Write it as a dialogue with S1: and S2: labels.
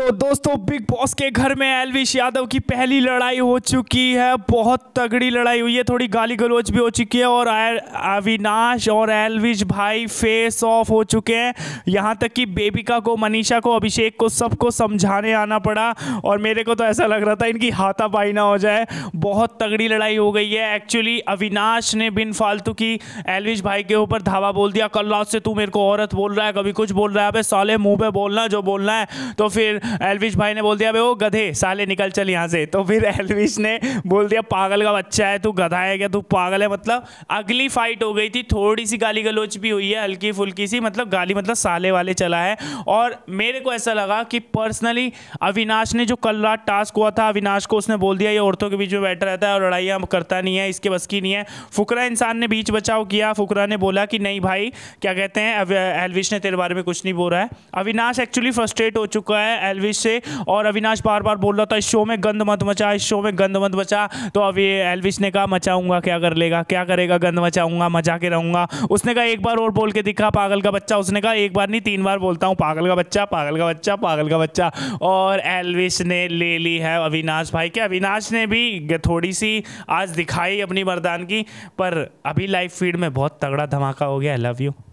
S1: तो दोस्तों big boss के घर में एलविश यादव की पहली लड़ाई हो चुकी है बहुत तगड़ी लड़ाई हुई है थोड़ी गाली गलोच भी हो चुकी है और अविनाश और एलविश भाई फेस ऑफ हो चुके हैं यहाँ तक कि बेबिका को मनीषा को अभिषेक को सबको समझाने आना पड़ा और मेरे को तो ऐसा लग रहा था इनकी हाथापाई ना हो जाए बहुत तगड़ी लड़ाई हो गई है एक्चुअली अविनाश ने बिन फालतू की एलविश भाई के ऊपर धावा बोल दिया कल रात से तू मेरे को औरत बोल रहा है कभी कुछ बोल रहा है अब साले मुँह पे बोलना जो बोलना है तो फिर एलविश भाई ने बोल दिया भाई वो गधे साले निकल चल यहाँ से तो फिर एलविश ने बोल दिया पागल का बच्चा है तू गधा है क्या तू पागल है मतलब अगली फाइट हो गई थी थोड़ी सी गाली गलोच भी हुई है हल्की फुल्की सी मतलब गाली मतलब साले वाले चला है और मेरे को ऐसा लगा कि पर्सनली अविनाश ने जो कल रात टास्क हुआ था अविनाश को उसने बोल दिया ये औरतों के बीच में बैठा रहता है और लड़ाइयाँ करता नहीं है इसके बस की नहीं है फुकरा इंसान ने बीच बचाव किया फुकरा ने बोला कि नहीं भाई क्या कहते हैं एलविश ने तेरे बारे में कुछ नहीं बोल रहा है अविनाश एक्चुअली फ्रस्ट्रेट हो चुका है एलविश से और अविनाश बार बार बोल रहा था इस शो में गंद मत मचा इस शो में गंद मत मचा तो अभी एलविश ने कहा मचाऊंगा क्या कर लेगा क्या करेगा गंद मचाऊंगा मचा के रहूंगा उसने कहा एक बार और बोल के दिखा पागल का बच्चा उसने कहा एक बार नहीं तीन बार बोलता हूँ पागल का बच्चा पागल का बच्चा पागल का बच्चा और एलविश ने ले ली है अविनाश भाई क्या अविनाश ने भी थोड़ी सी आज दिखाई अपनी की पर अभी लाइव फीड में बहुत तगड़ा धमाका हो गया आई लव यू